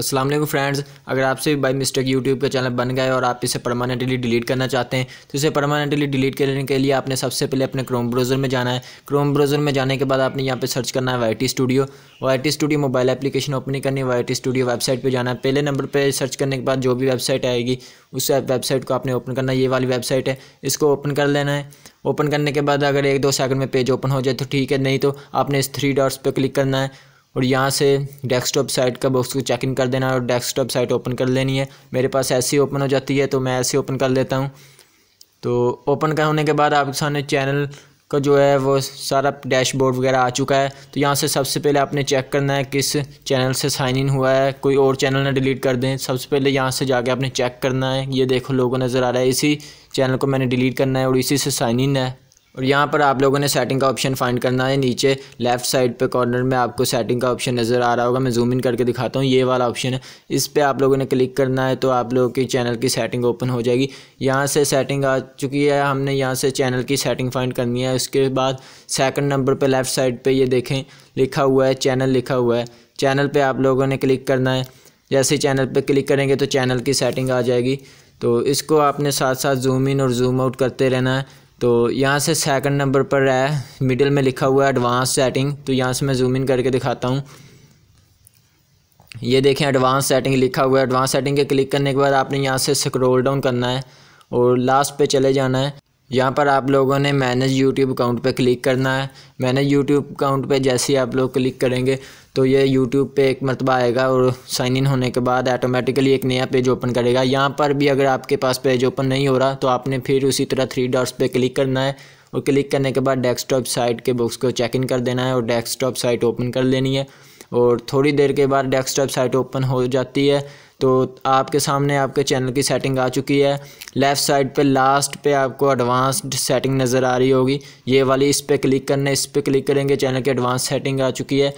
Aslam friends अगर आपसे by mistake YouTube का चैनल बन गए और आप इसे परमानेंटली डिलीट करना चाहते हैं तो इसे परमानेंटली डिलीट करने के लिए आपने सबसे पहले अपने क्रोम ब्राउज़र में जाना है क्रोम ब्राउज़र में जाने के बाद आपने यहाँ पे सर्च करना है Y studio Y studio mobile application open करनी है वाई स्टूडियो वेबसाइट पर जाना है पहले नंबर पर सर्च करने के बाद जो भी वेबसाइट आएगी उस वेबसाइट को आपने ओपन करना है ये वाली वेबसाइट है इसको ओपन कर लेना है ओपन करने के बाद अगर एक दो सेकंड में पेज ओपन हो जाए तो ठीक है नहीं तो आपने इस थ्री डॉट्स पर क्लिक करना है और यहाँ से डेस्कटॉप साइट का बॉक्स को चेक इन कर देना है और डेस्कटॉप साइट ओपन कर लेनी है मेरे पास ऐसी ओपन हो जाती है तो मैं ऐसे ओपन कर लेता हूँ तो ओपन कर होने के बाद आपके सामने चैनल का जो है वो सारा डैशबोर्ड वगैरह आ चुका है तो यहाँ से सबसे पहले आपने चेक करना है किस चैनल से साइन इन हुआ है कोई और चैनल ना डिलीट कर दें सबसे पहले यहाँ से जाके आपने चेक करना है ये देखो लोगों नज़र आ रहा है इसी चैनल को मैंने डिलीट करना है और इसी से साइन इन है और यहाँ पर आप लोगों ने सेटिंग का ऑप्शन फाइंड करना है नीचे लेफ़्ट साइड पे कॉर्नर में आपको सेटिंग का ऑप्शन नज़र आ रहा होगा मैं जूम इन करके दिखाता हूँ ये वाला ऑप्शन है इस पर आप लोगों ने क्लिक करना है तो आप लोगों की चैनल की सेटिंग ओपन हो जाएगी यहाँ से सेटिंग आ चुकी है हमने यहाँ से चैनल की सेटिंग फाइंड करनी है उसके बाद सेकेंड नंबर पर लेफ़्ट साइड पर ये देखें लिखा हुआ है चैनल लिखा हुआ है चैनल पर आप लोगों ने क्लिक करना है जैसे चैनल पर क्लिक करेंगे तो चैनल की सेटिंग आ जाएगी तो इसको आपने साथ साथ जूम इन और जूम आउट करते रहना है तो यहाँ से सेकंड नंबर पर है मिडिल में लिखा हुआ है एडवांस सेटिंग तो यहाँ से मैं जूम इन करके दिखाता हूँ ये देखें एडवांस सेटिंग लिखा हुआ है एडवांस सेटिंग के क्लिक करने के बाद आपने यहाँ से स्क्रोल डाउन करना है और लास्ट पे चले जाना है यहाँ पर आप लोगों ने मैनेज यूट्यूब अकाउंट पे क्लिक करना है मैनेज यूट्यूब अकाउंट पे जैसे ही आप लोग क्लिक करेंगे तो ये यूट्यूब पे एक मरतबा आएगा और साइन इन होने के बाद ऑटोमेटिकली एक नया पेज ओपन करेगा यहाँ पर भी अगर आपके पास पेज ओपन नहीं हो रहा तो आपने फिर उसी तरह थ्री डॉट्स पर क्लिक करना है और क्लिक करने के बाद डेस्कटॉप साइट के बुक्स को चेक इन कर देना है और डेस्कटॉप साइट ओपन कर लेनी है और थोड़ी देर के बाद डेस्कटॉप साइट ओपन हो जाती है तो आपके सामने आपके चैनल की सेटिंग आ चुकी है लेफ़्ट साइड पे लास्ट पे आपको एडवांस्ड सेटिंग नज़र आ रही होगी ये वाली इस पर क्लिक करना इस पर क्लिक करेंगे चैनल की एडवांस सेटिंग आ चुकी है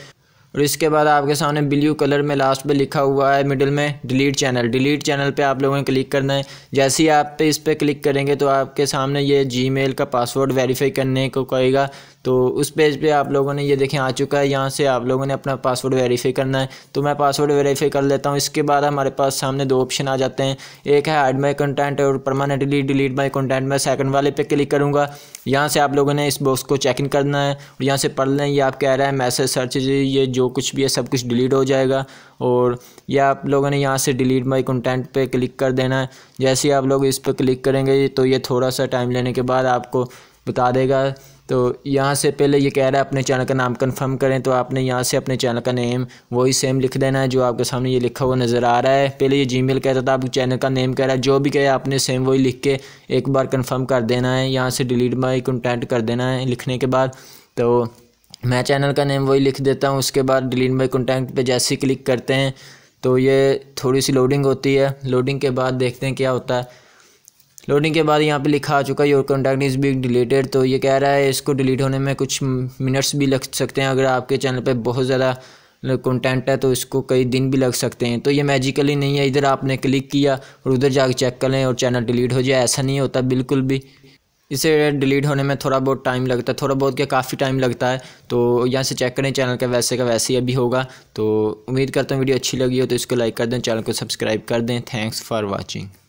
और इसके बाद आपके सामने ब्लू कलर में लास्ट पे लिखा हुआ है मिडिल में डिलीट चैनल डिलीट चैनल पे आप लोगों ने क्लिक करना है जैसे ही आप पे इस पर क्लिक करेंगे तो आपके सामने ये जीमेल का पासवर्ड वेरीफाई करने को कहेगा तो उस पेज पे आप लोगों ने ये देखें आ चुका है यहाँ से आप लोगों ने अपना पासवर्ड वेरीफाई करना है तो मैं पासवर्ड वेरीफाई कर लेता हूँ इसके बाद हमारे पास सामने दो ऑप्शन आ जाते हैं एक है ऐड माई कंटेंट और परमानेंटली डिलीट माई कंटेंट मैं सेकंड वाले पे क्लिक करूँगा यहाँ से आप लोगों ने इस बॉक्स को चेक इन करना है और यहाँ से पढ़ लें ये आप कह रहे हैं मैसेज सर्च ये जो जो कुछ भी है सब कुछ डिलीट हो जाएगा और या आप लोगों ने यहाँ से डिलीट माई कंटेंट पे क्लिक कर देना है जैसे ही आप लोग इस पर क्लिक करेंगे तो ये थोड़ा सा टाइम लेने के बाद आपको बता देगा तो यहाँ से पहले ये कह रहा है अपने चैनल का नाम कंफर्म करें तो आपने यहाँ से अपने चैनल का नेम वही सेम लिख देना है जो आपके सामने ये लिखा हुआ नज़र आ रहा है पहले ये जीमेल कहता था आप चैनल का नेम कह रहा है जो भी कहे आपने सेम वही लिख के एक बार कंफर्म कर देना है यहाँ से डिलीट माई कंटेंट कर देना है लिखने के बाद तो मैं चैनल का नेम वही लिख देता हूँ उसके बाद डिलीट बाई कॉन्टैक्ट पर जैसे ही क्लिक करते हैं तो ये थोड़ी सी लोडिंग होती है लोडिंग के बाद देखते हैं क्या होता है लोडिंग के बाद यहाँ पे लिखा आ चुका है your contact is be deleted तो ये कह रहा है इसको डिलीट होने में कुछ मिनट्स भी लग सकते हैं अगर आपके चैनल पे बहुत ज़्यादा कंटेंट है तो इसको कई दिन भी लग सकते हैं तो ये मैजिकली नहीं है इधर आपने क्लिक किया और उधर जाके चेक कर लें और चैनल डिलीट हो जाए ऐसा नहीं होता बिल्कुल भी इसे डिलीट होने में थोड़ा बहुत टाइम लगता है थोड़ा बहुत क्या काफ़ी टाइम लगता है तो यहाँ से चेक करें चैनल का वैसे का वैसे ही अभी होगा तो उम्मीद करता हूँ वीडियो अच्छी लगी हो तो इसको लाइक कर दें चैनल को सब्सक्राइब कर दें थैंक्स फॉर वॉचिंग